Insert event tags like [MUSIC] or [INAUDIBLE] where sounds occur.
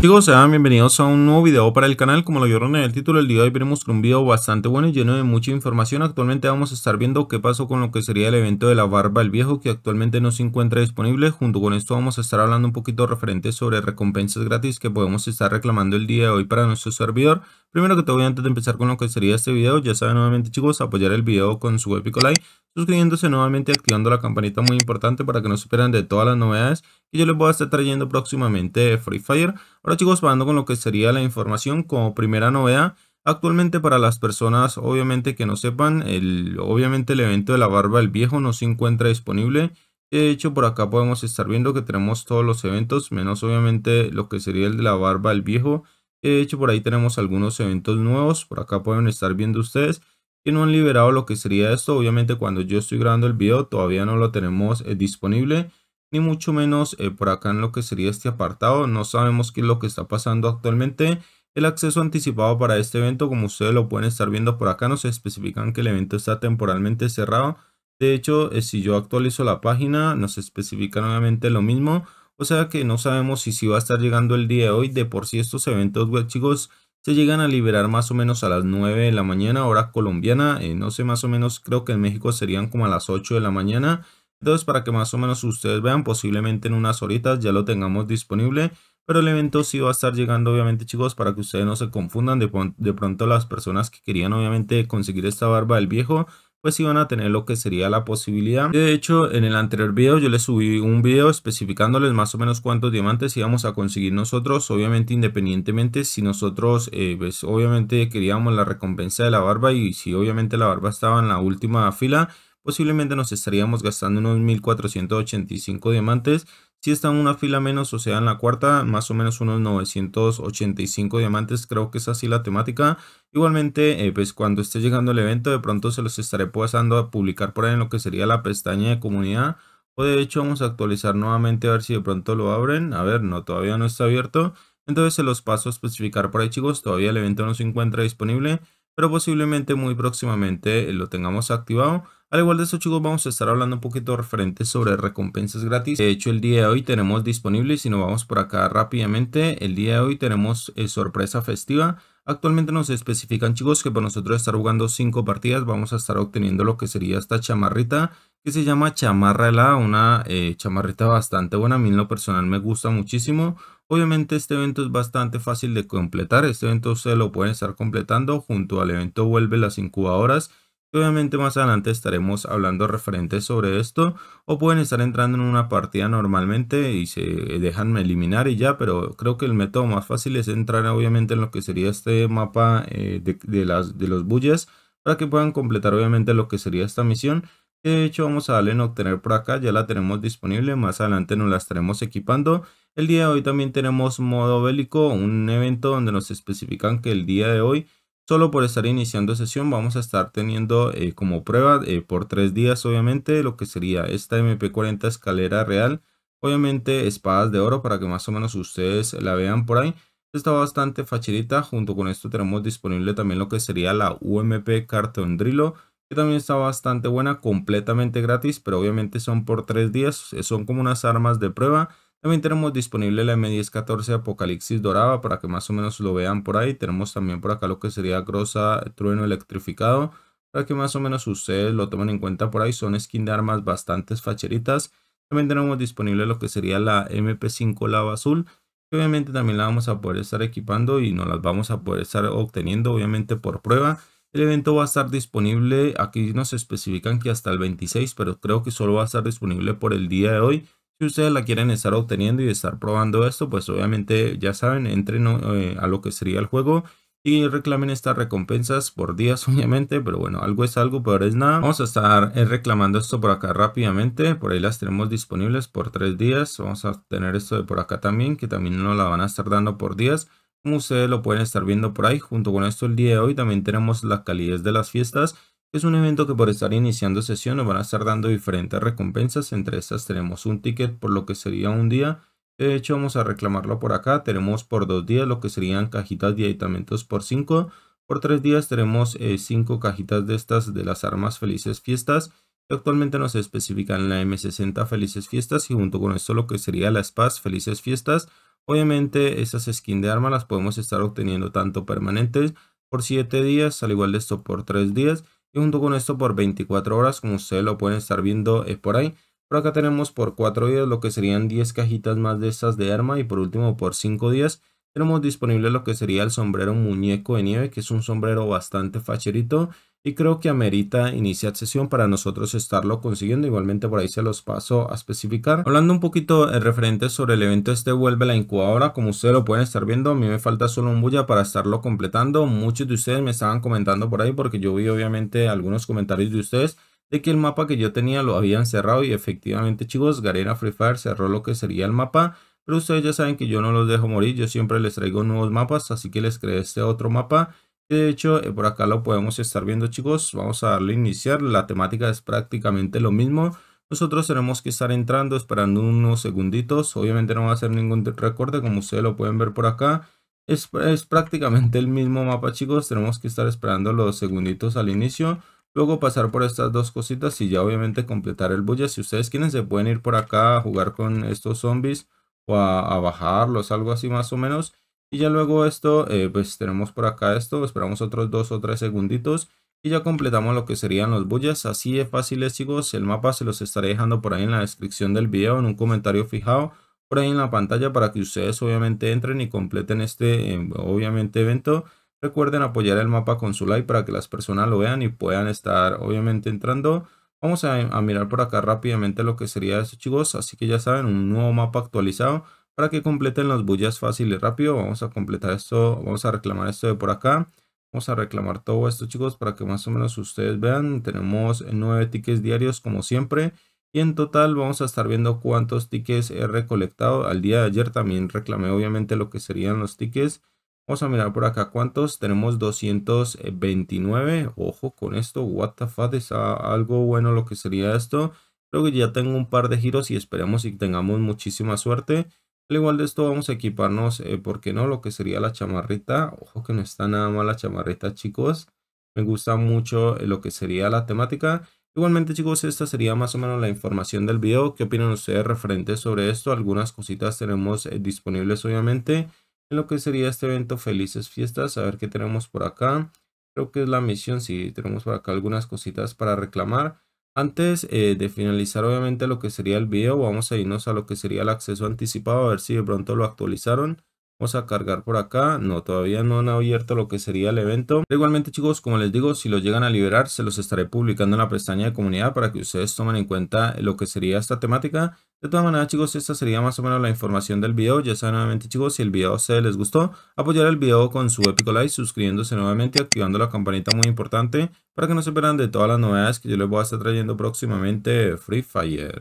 Chicos, sean bienvenidos a un nuevo video para el canal, como lo vieron en el título, el día de hoy veremos un video bastante bueno y lleno de mucha información, actualmente vamos a estar viendo qué pasó con lo que sería el evento de la barba el viejo que actualmente no se encuentra disponible, junto con esto vamos a estar hablando un poquito referente sobre recompensas gratis que podemos estar reclamando el día de hoy para nuestro servidor, primero que todo antes de empezar con lo que sería este video, ya saben nuevamente chicos, apoyar el video con su épico like, suscribiéndose nuevamente y activando la campanita muy importante para que no se pierdan de todas las novedades que yo les voy a estar trayendo próximamente Free Fire. Ahora chicos, pasando con lo que sería la información como primera novedad. Actualmente para las personas obviamente que no sepan, el, obviamente el evento de la barba del viejo no se encuentra disponible. De hecho, por acá podemos estar viendo que tenemos todos los eventos, menos obviamente lo que sería el de la barba del viejo. De hecho, por ahí tenemos algunos eventos nuevos. Por acá pueden estar viendo ustedes que no han liberado lo que sería esto. Obviamente cuando yo estoy grabando el video todavía no lo tenemos eh, disponible, ni mucho menos eh, por acá en lo que sería este apartado. No sabemos qué es lo que está pasando actualmente. El acceso anticipado para este evento, como ustedes lo pueden estar viendo por acá, nos especifican que el evento está temporalmente cerrado. De hecho, eh, si yo actualizo la página, nos especifica nuevamente lo mismo. O sea que no sabemos si si va a estar llegando el día de hoy. De por si estos eventos web, chicos, se llegan a liberar más o menos a las 9 de la mañana, hora colombiana, eh, no sé más o menos, creo que en México serían como a las 8 de la mañana, entonces para que más o menos ustedes vean, posiblemente en unas horitas ya lo tengamos disponible, pero el evento sí va a estar llegando obviamente chicos para que ustedes no se confundan, de, de pronto las personas que querían obviamente conseguir esta barba del viejo, pues iban a tener lo que sería la posibilidad. De hecho, en el anterior video yo les subí un video especificándoles más o menos cuántos diamantes íbamos a conseguir nosotros, obviamente independientemente si nosotros, eh, pues obviamente queríamos la recompensa de la barba y si obviamente la barba estaba en la última fila, posiblemente nos estaríamos gastando unos 1485 diamantes. Si está en una fila menos, o sea, en la cuarta, más o menos unos 985 diamantes, creo que es así la temática. Igualmente, eh, pues cuando esté llegando el evento, de pronto se los estaré pasando a publicar por ahí en lo que sería la pestaña de comunidad. O de hecho, vamos a actualizar nuevamente a ver si de pronto lo abren. A ver, no, todavía no está abierto. Entonces se los paso a especificar por ahí chicos, todavía el evento no se encuentra disponible, pero posiblemente muy próximamente eh, lo tengamos activado. Al igual de eso chicos vamos a estar hablando un poquito referente sobre recompensas gratis. De hecho el día de hoy tenemos disponible, si nos vamos por acá rápidamente, el día de hoy tenemos eh, sorpresa festiva. Actualmente nos especifican chicos que para nosotros estar jugando 5 partidas vamos a estar obteniendo lo que sería esta chamarrita que se llama chamarra la una eh, chamarrita bastante buena, a mí en lo personal me gusta muchísimo. Obviamente este evento es bastante fácil de completar, este evento se lo pueden estar completando junto al evento vuelve las incubadoras Obviamente más adelante estaremos hablando referentes sobre esto o pueden estar entrando en una partida normalmente y se dejan eliminar y ya, pero creo que el método más fácil es entrar obviamente en lo que sería este mapa eh, de, las, de los bulles para que puedan completar obviamente lo que sería esta misión. De hecho vamos a darle en obtener por acá, ya la tenemos disponible, más adelante nos la estaremos equipando. El día de hoy también tenemos modo bélico, un evento donde nos especifican que el día de hoy Solo por estar iniciando sesión vamos a estar teniendo eh, como prueba eh, por tres días obviamente lo que sería esta MP40 escalera real. Obviamente espadas de oro para que más o menos ustedes la vean por ahí. Está bastante facilita. Junto con esto tenemos disponible también lo que sería la UMP Cartondrilo. Que también está bastante buena, completamente gratis. Pero obviamente son por tres días. Son como unas armas de prueba. También tenemos disponible la M1014 Apocalipsis Dorada para que más o menos lo vean por ahí. Tenemos también por acá lo que sería Grosa Trueno Electrificado para que más o menos ustedes lo tomen en cuenta por ahí. Son skin de armas bastante facheritas. También tenemos disponible lo que sería la MP5 Lava Azul obviamente también la vamos a poder estar equipando y nos las vamos a poder estar obteniendo obviamente por prueba. El evento va a estar disponible, aquí nos especifican que hasta el 26, pero creo que solo va a estar disponible por el día de hoy. Si ustedes la quieren estar obteniendo y estar probando esto, pues obviamente ya saben, entren eh, a lo que sería el juego y reclamen estas recompensas por días [LAUGHS] obviamente pero bueno algo es algo pero es nada vamos a estar eh, reclamando esto por acá rápidamente por ahí las tenemos disponibles por tres días vamos a tener esto de por acá también que también nos la van a estar dando por días como ustedes lo pueden estar viendo por ahí junto con esto el día de hoy también tenemos la calidez de las fiestas es un evento que por estar iniciando sesión nos van a estar dando diferentes recompensas. Entre estas tenemos un ticket por lo que sería un día. De hecho vamos a reclamarlo por acá. Tenemos por dos días lo que serían cajitas de aditamentos por cinco. Por tres días tenemos eh, cinco cajitas de estas de las armas felices fiestas. actualmente nos especifican la M60 felices fiestas y junto con esto lo que sería la SPAS felices fiestas. Obviamente esas skins de armas las podemos estar obteniendo tanto permanentes por siete días, al igual de esto por tres días y junto con esto por 24 horas como ustedes lo pueden estar viendo es por ahí por acá tenemos por 4 días lo que serían 10 cajitas más de estas de arma y por último por 5 días tenemos disponible lo que sería el sombrero muñeco de nieve que es un sombrero bastante facherito y creo que amerita iniciar sesión para nosotros estarlo consiguiendo. Igualmente por ahí se los paso a especificar. Hablando un poquito en eh, referente sobre el evento este vuelve la incubadora, como ustedes lo pueden estar viendo, a mí me falta solo un bulla para estarlo completando. Muchos de ustedes me estaban comentando por ahí porque yo vi obviamente algunos comentarios de ustedes de que el mapa que yo tenía lo habían cerrado y efectivamente chicos, Garena Free Fire cerró lo que sería el mapa. Pero ustedes ya saben que yo no los dejo morir, yo siempre les traigo nuevos mapas, así que les creé este otro mapa de hecho, eh, por acá lo podemos estar viendo chicos. Vamos a darle iniciar. La temática es prácticamente lo mismo. Nosotros tenemos que estar entrando esperando unos segunditos. Obviamente no va a hacer ningún recorte como ustedes lo pueden ver por acá. Es, prácticamente el mismo mapa chicos. Tenemos que estar esperando los segunditos al inicio. Luego pasar por estas dos cositas y ya obviamente completar el bulla. Si ustedes quieren se pueden ir por acá a jugar con estos zombies o a, a bajarlos, algo así más o menos. Y ya luego esto, eh, pues tenemos por acá esto, esperamos otros dos o tres segunditos y ya completamos lo que serían los bullas. Así de fáciles chicos, el mapa se los estaré dejando por ahí en la descripción del video, en un comentario fijado por ahí en la pantalla para que ustedes obviamente entren y completen este eh, obviamente evento. Recuerden apoyar el mapa con su like para que las personas lo vean y puedan estar obviamente entrando. Vamos a, a mirar por acá rápidamente lo que sería eso chicos, así que ya saben, un nuevo mapa actualizado para que completen las bullas fácil y rápido. Vamos a completar esto, vamos a reclamar esto de por acá. Vamos a reclamar todo esto chicos para que más o menos ustedes vean. Tenemos nueve tickets diarios como siempre. Y en total vamos a estar viendo cuántos tickets he recolectado. Al día de ayer también reclamé obviamente lo que serían los tickets. Vamos a mirar por acá cuántos. Tenemos 229. Ojo con esto. What the fuck. Es algo bueno lo que sería esto. Creo que ya tengo un par de giros y esperemos y tengamos muchísima suerte. Al igual de esto vamos a equiparnos, eh, ¿por qué no? Lo que sería la chamarrita. Ojo que no está nada mal la chamarrita, chicos. Me gusta mucho eh, lo que sería la temática. Igualmente, chicos, esta sería más o menos la información del video. ¿Qué opinan ustedes referente sobre esto? Algunas cositas tenemos eh, disponibles, obviamente, en lo que sería este evento Felices Fiestas. A ver qué tenemos por acá. Creo que es la misión, si tenemos por acá algunas cositas para reclamar. Antes eh, de finalizar obviamente lo que sería el video, vamos a irnos a lo que sería el acceso anticipado, a ver si de pronto lo actualizaron. Vamos a cargar por acá. No, todavía no han abierto lo que sería el evento. igualmente chicos, como les digo, si los llegan a liberar, se los estaré publicando en la pestaña de comunidad para que ustedes tomen en cuenta lo que sería esta temática. De todas maneras chicos, esta sería más o menos la información del video. Ya saben nuevamente chicos, si el video se les gustó, apoyar el video con su épico like, suscribiéndose nuevamente, activando la campanita muy importante para que no se pierdan de todas las novedades que yo les voy a estar trayendo próximamente Free Fire.